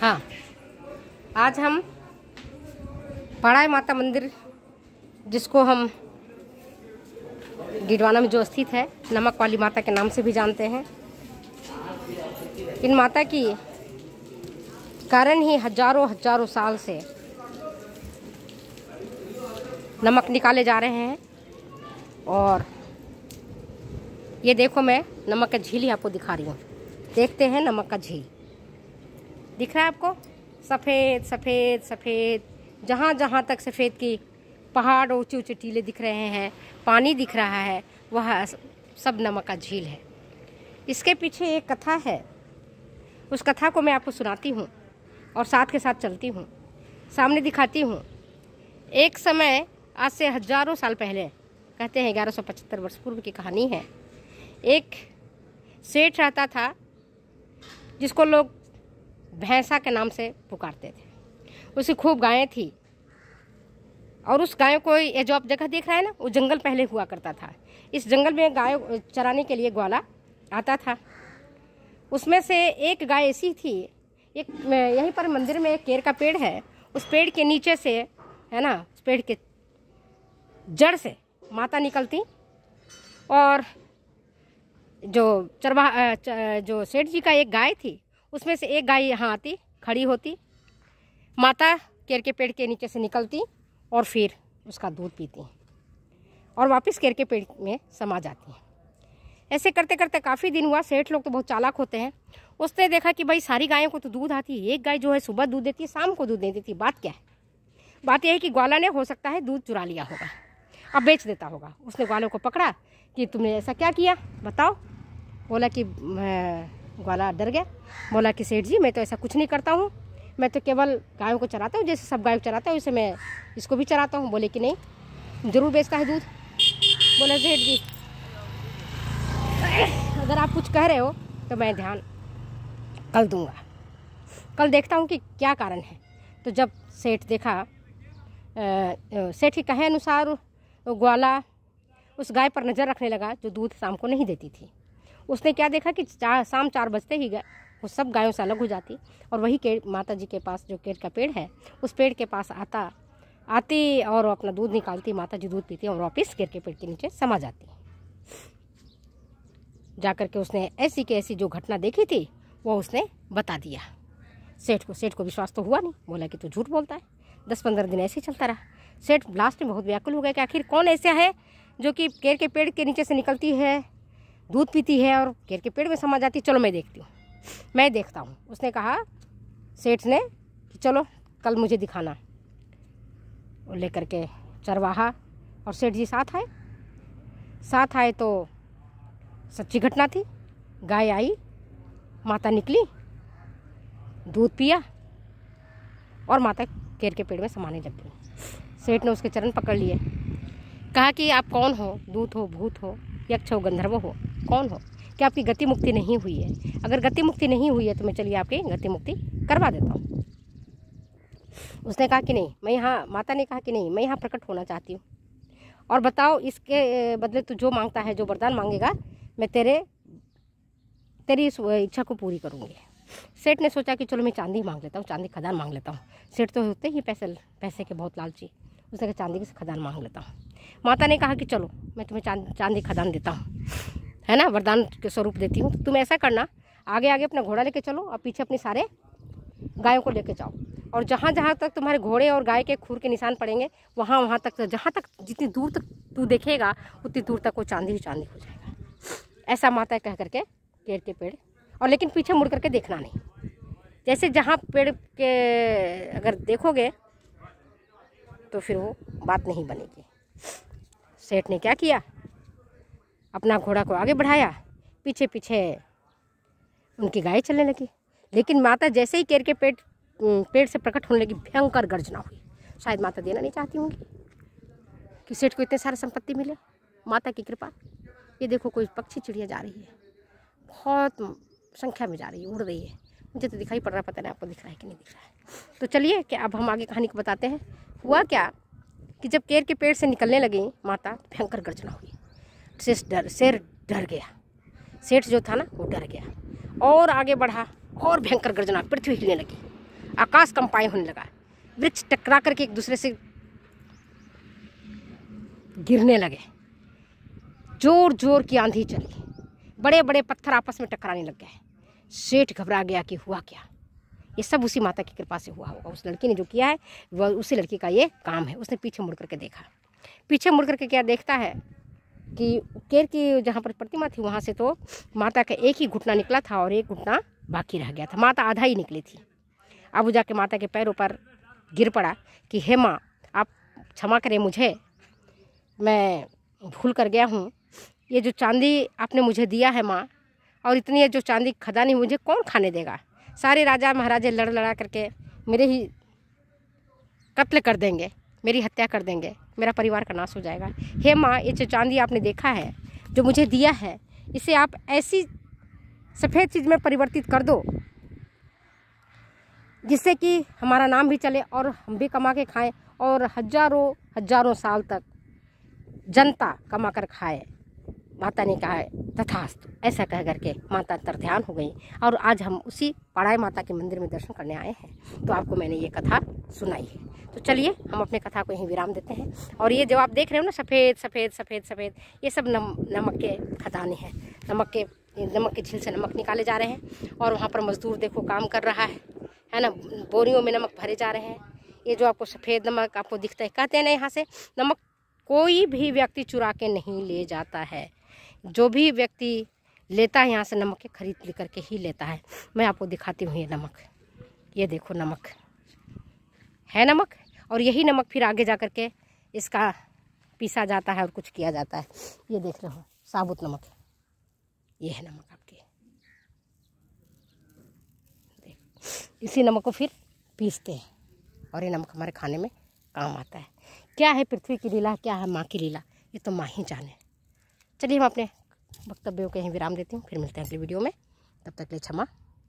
हाँ आज हम पढ़ाई माता मंदिर जिसको हम डिडवाना में जो स्थित है नमक वाली माता के नाम से भी जानते हैं इन माता की कारण ही हजारों हजारों साल से नमक निकाले जा रहे हैं और ये देखो मैं नमक का झील ही आपको दिखा रही हूँ देखते हैं नमक का झील दिख रहा है आपको सफ़ेद सफ़ेद सफ़ेद जहाँ जहाँ तक सफ़ेद की पहाड़ ऊँचे ऊँचे टीले दिख रहे हैं पानी दिख रहा है वह सब नमक का झील है इसके पीछे एक कथा है उस कथा को मैं आपको सुनाती हूँ और साथ के साथ चलती हूँ सामने दिखाती हूँ एक समय आज से हजारों साल पहले कहते हैं पचहत्तर वर्ष पूर्व की कहानी है एक सेठ रहता था जिसको लोग भैंसा के नाम से पुकारते थे उसे खूब गायें थी और उस गायों को ये जो आप जगह देख रहे हैं ना वो जंगल पहले हुआ करता था इस जंगल में गाय चराने के लिए ग्वाला आता था उसमें से एक गाय ऐसी थी एक यहीं पर मंदिर में एक केर का पेड़ है उस पेड़ के नीचे से है ना उस पेड़ के जड़ से माता निकलती और जो चरवा जो सेठ जी का एक गाय थी उसमें से एक गाय यहाँ आती खड़ी होती माता केर के पेड़ के नीचे से निकलती और फिर उसका दूध पीती और वापस केर के पेड़ में समा जाती ऐसे करते करते काफ़ी दिन हुआ सेठ लोग तो बहुत चालाक होते हैं उसने देखा कि भाई सारी गायों को तो दूध आती है एक गाय जो है सुबह दूध देती है शाम को दूध नहीं देती बात क्या है बात यह है कि ग्वाला ने हो सकता है दूध चुरा लिया होगा अब बेच देता होगा उसने ग्वालों को पकड़ा कि तुमने ऐसा क्या किया बताओ बोला कि ग्वाला डर गया बोला कि सेठ जी मैं तो ऐसा कुछ नहीं करता हूँ मैं तो केवल गायों को चराता हूँ जैसे सब गायों को चराता हूँ वैसे मैं इसको भी चराता हूँ बोले कि नहीं ज़रूर बेचता है दूध बोला सेठ जी अगर आप कुछ कह रहे हो तो मैं ध्यान कल दूंगा कल देखता हूँ कि क्या कारण है तो जब सेठ देखा सेठ के कहे अनुसार ग्वाला उस गाय पर नज़र रखने लगा जो दूध शाम को नहीं देती थी उसने क्या देखा कि चार शाम चार बजते ही गए वो सब गायों से अलग हो जाती और वही केड़ माता जी के पास जो केड़ का पेड़ है उस पेड़ के पास आता आती और अपना दूध निकालती माता जी दूध पीती और वापिस केड़ के पेड़ के नीचे समा जाती जा के उसने ऐसी की ऐसी जो घटना देखी थी वो उसने बता दिया सेठ को सेठ को विश्वास तो हुआ नहीं बोला कि तू झूठ बोलता है दस पंद्रह दिन ऐसे ही चलता रहा सेठ लास्ट में बहुत व्याकुल हो गया कि आखिर कौन ऐसा है जो कि केर के पेड़ के नीचे से निकलती है दूध पीती है और घेर के पेड़ में समा जाती चलो मैं देखती हूँ मैं देखता हूँ उसने कहा सेठ ने कि चलो कल मुझे दिखाना और ले करके चरवाहा और सेठ जी साथ आए साथ आए तो सच्ची घटना थी गाय आई माता निकली दूध पिया और माता केर के पेड़ में समाने लग गई सेठ ने उसके चरण पकड़ लिए कहा कि आप कौन हो दूत हो भूत हो यक्ष हो गंधर्व हो कौन हो कि आपकी गति मुक्ति नहीं हुई है अगर गति मुक्ति नहीं हुई है तो मैं चलिए आपकी गति मुक्ति करवा देता हूँ उसने कहा कि नहीं मैं यहाँ माता ने कहा कि नहीं मैं यहाँ प्रकट होना चाहती हूँ और बताओ इसके बदले तू जो मांगता है जो वरदान मांगेगा मैं तेरे तेरी इस इच्छा को पूरी करूँगी सेठ ने सोचा कि चलो मैं चांदी मांग लेता हूँ चांदी खदान मांग लेता हूँ सेठ तो होते ही पैसे पैसे के बहुत लालची उसने कहा चांदी की खदान मांग लेता हूँ माता ने कहा कि चलो मैं तुम्हें चांदी चांदी खदान देता हूँ है ना वरदान के स्वरूप देती हूँ तो तुम ऐसा करना आगे आगे अपना घोड़ा लेके चलो और पीछे अपने सारे गायों को लेके जाओ और जहाँ जहाँ तक तुम्हारे घोड़े और गाय के खुर के निशान पड़ेंगे वहाँ वहाँ तक जहाँ तक जितनी दूर तक तू देखेगा उतनी दूर तक वो चांदी ही चांदी हो जाएगा ऐसा माता कह करके पेड़ के पेड़ और लेकिन पीछे मुड़ करके देखना नहीं जैसे जहाँ पेड़ के अगर देखोगे तो फिर वो बात नहीं बनेगी सेठ ने क्या किया अपना घोड़ा को आगे बढ़ाया पीछे पीछे उनकी गाय चलने लगी लेकिन माता जैसे ही केर के पेट पेड़ से प्रकट होने लगी भयंकर गर्जना हुई शायद माता देना नहीं चाहती होंगी कि सेठ को इतने सारे संपत्ति मिले माता की कृपा ये देखो कोई पक्षी चिड़िया जा रही है बहुत संख्या में जा रही है उड़ रही है मुझे तो दिखाई पड़ रहा पता नहीं आपको दिख रहा है कि नहीं दिख रहा है तो चलिए कि अब हम आगे कहानी को बताते हैं हुआ क्या कि जब केर के पेड़ से निकलने लगी माता भयंकर गर्जना हुई शेष डर शेर डर गया सेठ जो था ना वो डर गया और आगे बढ़ा और भयंकर गर्जना पृथ्वी हिलने लगी आकाश कंपाए होने लगा वृक्ष टकरा करके एक दूसरे से गिरने लगे जोर जोर की आंधी चली बड़े बड़े पत्थर आपस में टकराने लग गए सेठ घबरा गया कि हुआ क्या ये सब उसी माता की कृपा से हुआ होगा उस लड़की ने जो किया है वह उसी लड़की का ये काम है उसने पीछे मुड़ करके देखा पीछे मुड़ करके क्या देखता है कि केर की जहाँ पर प्रतिमा थी वहाँ से तो माता का एक ही घुटना निकला था और एक घुटना बाकी रह गया था माता आधा ही निकली थी अब जाके माता के पैरों पर गिर पड़ा कि हे माँ आप क्षमा करें मुझे मैं भूल कर गया हूँ ये जो चांदी आपने मुझे दिया है माँ और इतनी जो चांदी खदा नहीं मुझे कौन खाने देगा सारे राजा महाराजे लड़ लड़ा करके मेरे ही कत्ल कर देंगे मेरी हत्या कर देंगे मेरा परिवार का नाश हो जाएगा हे माँ ये जो चांदी आपने देखा है जो मुझे दिया है इसे आप ऐसी सफ़ेद चीज़ में परिवर्तित कर दो जिससे कि हमारा नाम भी चले और हम भी कमा के खाएं और हजारों हजारों साल तक जनता कमा कर खाए माता ने कहा तथास्तु ऐसा कह करके माता तरध्यान हो गई और आज हम उसी पढ़ाई माता के मंदिर में दर्शन करने आए हैं तो आपको मैंने ये कथा सुनाई है तो चलिए हम अपने कथा को यहीं विराम देते हैं और ये जो आप देख रहे हो ना सफ़ेद सफ़ेद सफ़ेद सफ़ेद ये सब नम नमक के खदाने हैं नमक के नमक के झील से नमक निकाले जा रहे हैं और वहाँ पर मज़दूर देखो काम कर रहा है है ना बोरियों में नमक भरे जा रहे हैं ये जो आपको सफ़ेद नमक आपको दिखता है कहते हैं ना यहाँ से नमक कोई भी व्यक्ति चुरा के नहीं ले जाता है जो भी व्यक्ति लेता है यहाँ से नमक के खरीद करके ही लेता है मैं आपको दिखाती हूँ ये नमक ये देखो नमक है नमक और यही नमक फिर आगे जा कर के इसका पीसा जाता है और कुछ किया जाता है ये देख रहे हो साबुत नमक ये है नमक आपके इसी नमक को फिर पीसते हैं और ये नमक हमारे खाने में काम आता है क्या है पृथ्वी की लीला क्या है माँ की लीला ये तो माँ ही जाने चलिए हम अपने वक्तव्यों के यहीं विराम देती हूँ फिर मिलते हैं अगले वीडियो में तब तक ले क्षमा